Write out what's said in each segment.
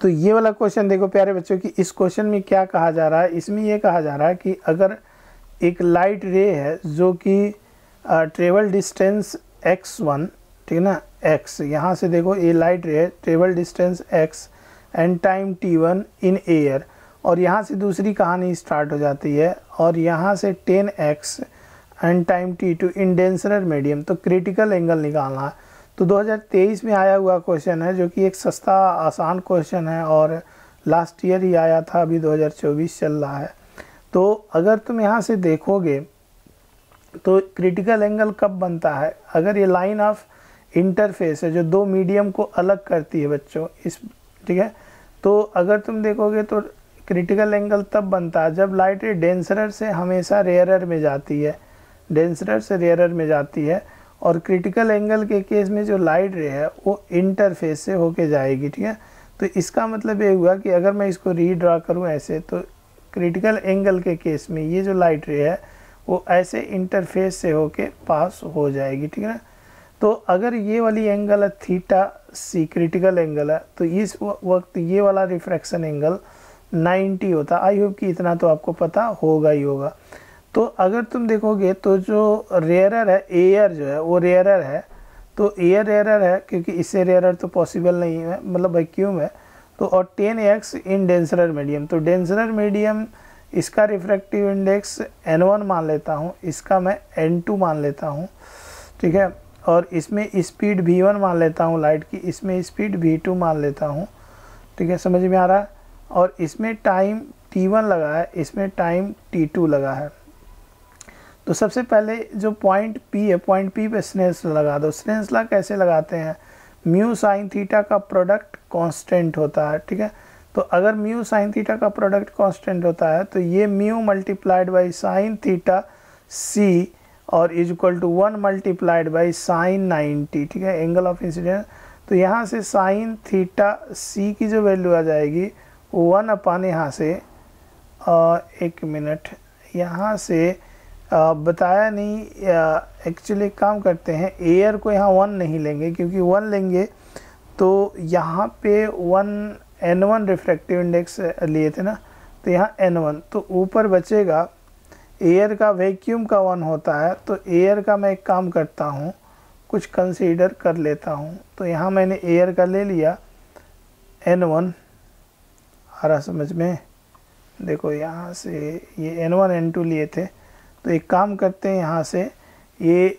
तो ये वाला क्वेश्चन देखो प्यारे बच्चों कि इस क्वेश्चन में क्या कहा जा रहा है इसमें यह कहा जा रहा है कि अगर एक लाइट रे है जो कि ट्रेवल डिस्टेंस एक्स वन ठीक है ना एक्स यहाँ से देखो ये लाइट रे है travel distance x and time t one in air और यहाँ से दूसरी कहानी स्टार्ट हो जाती है और यहाँ से then x and time t two in medium तो क्रिटिकल एंगल निकालना है तो 2023 में आया हुआ क्वेश्चन है जो कि एक सस्ता आसान क्वेश्चन है और लास्ट ईयर ही आया था अभी 2024 चल रहा है तो अगर तुम यहाँ से देखोगे तो क्रिटिकल एंगल कब बनता है अगर ये लाइन ऑफ इंटरफेस है जो दो मीडियम को अलग करती है बच्चों इस ठीक है तो अगर तुम देखोगे तो क्रिटिकल एंगल तब बनता है जब लाइट डेंसरर से हमेशा रेयरर में जाती है डेंसरर से रेयरर में जाती है और क्रिटिकल एंगल के केस में जो लाइट रे है वो इंटरफेस से होके जाएगी ठीक है तो इसका मतलब ये हुआ कि अगर मैं इसको रीड्रा करूँ ऐसे तो क्रिटिकल एंगल के केस में ये जो लाइट रे है वो ऐसे इंटरफेस से होके पास हो जाएगी ठीक है तो अगर ये वाली एंगल है थीटा सी क्रिटिकल एंगल है तो इस वक्त ये वाला रिफ्रैक्शन एंगल 90 होता आई होप कि इतना तो आपको पता होगा ही होगा तो अगर तुम देखोगे तो जो रेयरर है एयर जो है वो रेयरर है तो एयर रेयरर है क्योंकि इससे रेयरर तो पॉसिबल नहीं है मतलब वैक्यूम है तो और then x in denser medium तो डेंसरर मीडियम इसका रिफ्रैक्टिव इंडेक्स एन वन मान लेता हूँ इसका मैं एन टू मान लेता हूँ ठीक है और इसमें स्पीड वी वन मान लेता हूँ लाइट की इसमें स्पीड वी टू मान लेता हूँ ठीक है समझ में आ रहा है और इसमें टाइम टी वन लगा है इसमें टाइम टी टू लगा है तो सबसे पहले जो पॉइंट पी है पॉइंट पी पे स्नेसला लगा दो स्नेल्स ला कैसे लगाते हैं म्यू साइन थीटा का प्रोडक्ट कांस्टेंट होता है ठीक है तो अगर म्यू साइन थीटा का प्रोडक्ट कांस्टेंट होता है तो ये mu multiplied by sine theta C और is equal to one multiplied by sine ninety ठीक है एंगल ऑफ इंसिडेंस तो यहाँ से साइन थीटा सी की जो वैल्यू आ जाएगी वन अपान यहाँ से आ, एक मिनट यहाँ से बताया नहीं एक्चुअली काम करते हैं एयर को यहाँ वन नहीं लेंगे क्योंकि वन लेंगे तो यहाँ पे one n one refractive index लिए थे ना तो यहाँ एन वन तो ऊपर बचेगा एयर का वैक्यूम का वन होता है तो एयर का मैं एक काम करता हूँ कुछ कंसीडर कर लेता हूँ तो यहाँ मैंने एयर का ले लिया एन वन आ रहा समझ में देखो यहाँ से ये एन वन एन टू लिए थे तो एक काम करते हैं यहाँ से ये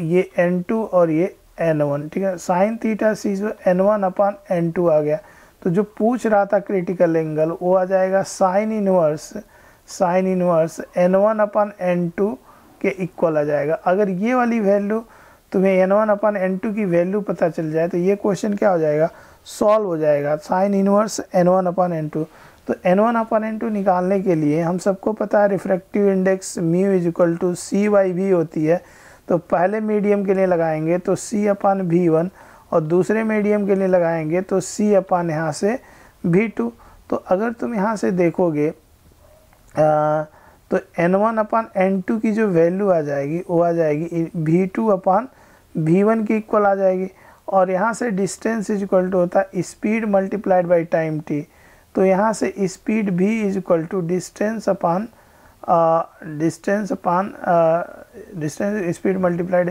ये एन टू और ये एन वन ठीक है साइन थीटा सी जो N1 एन टू आ गया तो जो पूछ रहा था क्रिटिकल एंगल वो आ जाएगा sine inverse sine inverse n upon upon two के इक्वल आ जाएगा अगर ये वाली वैल्यू तुम्हें n one upon n two की वैल्यू पता चल जाए तो ये क्वेश्चन क्या हो जाएगा सॉल्व हो जाएगा sine inverse n one upon n two तो n one upon n two निकालने के लिए हम सबको पता है refractive index mu is equal to c y भी होती है तो पहले मीडियम के लिए लगाएंगे तो सी अपान वी वन और दूसरे मीडियम के लिए लगाएंगे तो सी अपान यहाँ से वी टू तो अगर तुम यहाँ से देखोगे आ, तो n one upon n two की जो वैल्यू आ जाएगी वो आ जाएगी v two upon v one की इक्वल आ जाएगी और यहाँ से डिस्टेंस इज इक्वल टू होता है speed multiplied by time t तो यहाँ से स्पीड भी is equal to distance upon distance upon distance speed multiplied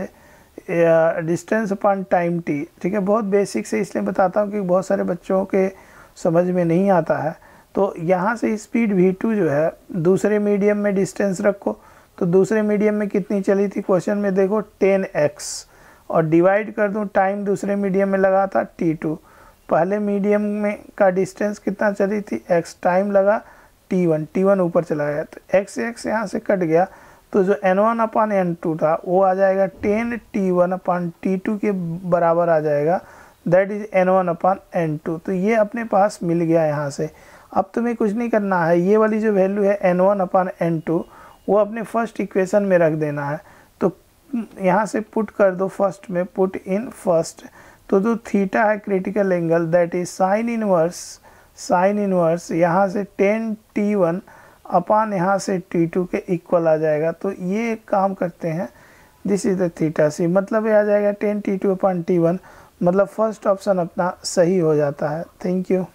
distance upon time t ठीक है बहुत बेसिक से इसलिए बताता हूँ कि बहुत सारे बच्चों के समझ में नहीं आता है तो यहाँ से स्पीड वी टू जो है दूसरे मीडियम में डिस्टेंस रखो तो दूसरे मीडियम में कितनी चली थी क्वेश्चन में देखो टेन एक्स और डिवाइड कर दूँ टाइम दूसरे मीडियम में लगा था टी टू पहले मीडियम में का डिस्टेंस कितना चली थी एक्स टाइम लगा टी वन टी वन ऊपर चला गया तो एक्स एक्स यहाँ से कट गया तो जो n one upon n two था वो आ जाएगा then t one upon t two के बराबर आ जाएगा that is n one upon n two तो ये अपने पास मिल गया यहाँ से अब तुम्हें कुछ नहीं करना है ये वाली जो वैल्यू है n one upon n two वो अपने फर्स्ट इक्वेशन में रख देना है तो यहाँ से पुट कर दो फर्स्ट में पुट इन फर्स्ट तो जो थीटा है critical angle that is sine inverse sine inverse यहाँ से टेन टी वन अपान यहाँ से टी टू के इक्वल आ जाएगा तो ये काम करते हैं this is the theta C मतलब ये आ जाएगा then t two upon t one मतलब फर्स्ट ऑप्शन अपना सही हो जाता है थैंक यू